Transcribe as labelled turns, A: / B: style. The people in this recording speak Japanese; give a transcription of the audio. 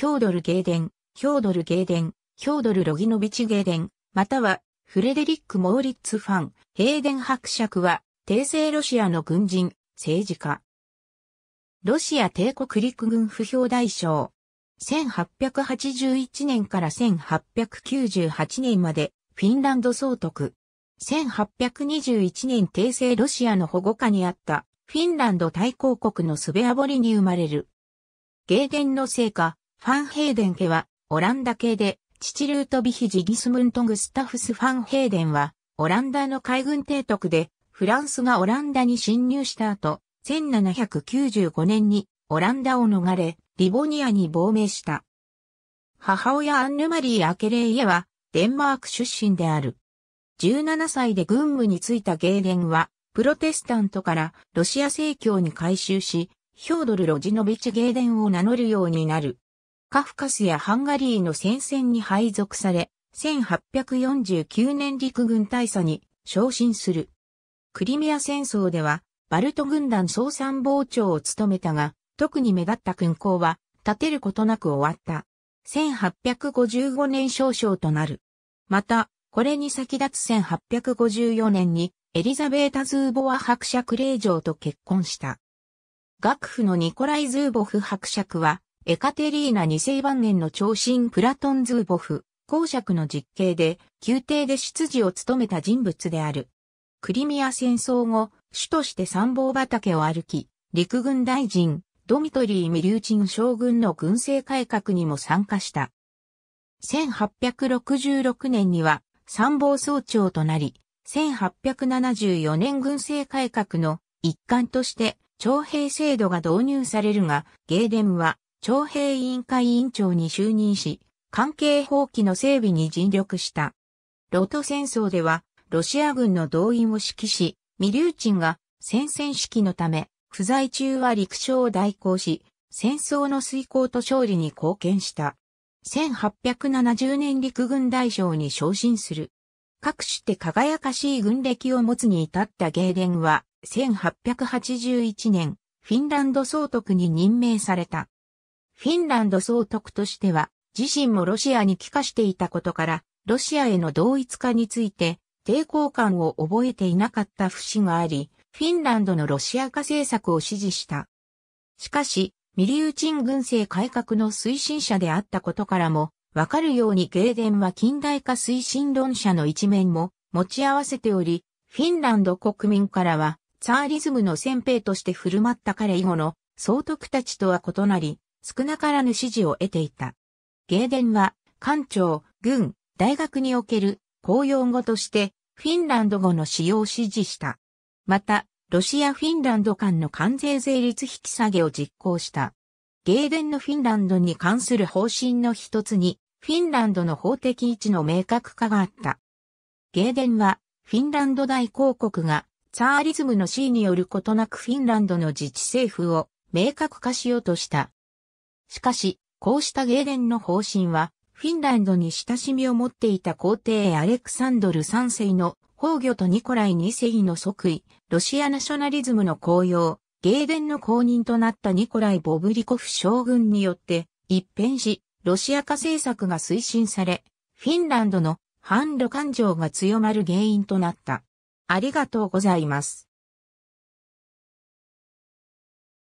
A: ヒョードル・ゲーデン、ヒョードル・ゲーデン、ヒョードル・ロギノビチ・ゲーデン、または、フレデリック・モーリッツ・ファン、ヘーデン伯爵は、帝政ロシアの軍人、政治家。ロシア帝国陸軍不評大将。1881年から1898年まで、フィンランド総督。1821年帝政ロシアの保護下にあった、フィンランド大公国のスベアボリに生まれる。ゲーデンの成果、ファンヘーデン家は、オランダ系で、父ルートビヒ・ジギスムント・グスタフス・ファンヘーデンは、オランダの海軍提督で、フランスがオランダに侵入した後、1795年にオランダを逃れ、リボニアに亡命した。母親アンヌマリー・アケレイエは、デンマーク出身である。17歳で軍務に就いたゲーレンは、プロテスタントからロシア正教に改宗し、ヒョードル・ロジノビチ・ゲーデンを名乗るようになる。カフカスやハンガリーの戦線に配属され、1849年陸軍大佐に昇進する。クリミア戦争では、バルト軍団総参謀長を務めたが、特に目立った軍港は、立てることなく終わった。1855年少々となる。また、これに先立つ1854年に、エリザベータ・ズーボワ伯爵令嬢と結婚した。学府のニコライ・ズーボフ伯爵は、エカテリーナ2世晩年の長身プラトン・ズーボフ、公爵の実刑で、宮廷で執事を務めた人物である。クリミア戦争後、主として参謀畑を歩き、陸軍大臣、ドミトリー・ミリューチン将軍の軍政改革にも参加した。1866年には参謀総長となり、1874年軍政改革の一環として徴兵制度が導入されるが、ゲーデンは徴兵委員会委員長に就任し、関係法規の整備に尽力した。ロト戦争では、ロシア軍の動員を指揮し、ミリューチンが戦線指揮のため、不在中は陸将を代行し、戦争の遂行と勝利に貢献した。1870年陸軍大将に昇進する。各種て輝かしい軍歴を持つに至ったゲーデンは、1881年、フィンランド総督に任命された。フィンランド総督としては、自身もロシアに帰化していたことから、ロシアへの同一化について、抵抗感を覚えていなかった節があり、フィンランドのロシア化政策を支持した。しかし、ミリューチン軍政改革の推進者であったことからも、わかるようにゲーデンは近代化推進論者の一面も持ち合わせており、フィンランド国民からは、ツァーリズムの先兵として振る舞った彼以後の総督たちとは異なり、少なからぬ支持を得ていた。ゲーデンは、官庁、軍、大学における公用語として、フィンランド語の使用を支持した。また、ロシア・フィンランド間の関税税率引き下げを実行した。ゲーデンのフィンランドに関する方針の一つに、フィンランドの法的位置の明確化があった。ゲーデンは、フィンランド大公国が、ツァーリズムの死によることなくフィンランドの自治政府を明確化しようとしたしかし、こうしたゲーデンの方針は、フィンランドに親しみを持っていた皇帝アレクサンドル3世の崩御とニコライ2世の即位、ロシアナショナリズムの公用、ゲーデンの公認となったニコライ・ボブリコフ将軍によって一変し、ロシア化政策が推進され、フィンランドの反ロ感情が強まる原因となった。ありがとうございます。